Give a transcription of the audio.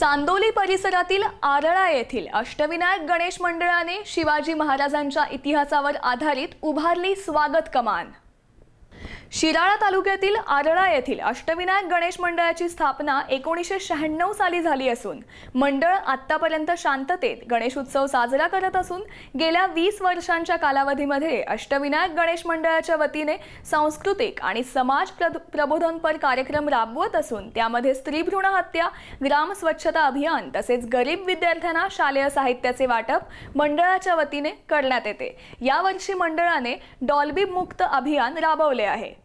चांदोली परिसरातील आरळा येथील अष्टविनायक गणेश मंडळाने शिवाजी महाराजांच्या इतिहासावर आधारित उभारली स्वागत कमान शिराळा तालुक्यातील आरळा येथील अष्टविनायक गणेश मंडळाची स्थापना एकोणीसशे शहाण्णव साली झाली असून मंडळ आत्तापर्यंत शांततेत गणेश उत्सव साजरा करत असून गेल्या वीस वर्षांच्या कालावधीमध्ये अष्टविनायक गणेश मंडळाच्या वतीने सांस्कृतिक आणि समाज प्रबोधनपर कार्यक्रम राबवत असून त्यामध्ये स्त्री भ्रूण हत्या ग्राम स्वच्छता अभियान तसेच गरीब विद्यार्थ्यांना शालेय साहित्याचे वाटप मंडळाच्या वतीने करण्यात येते यावर्षी मंडळाने डॉल्बी मुक्त अभियान राबवले आहे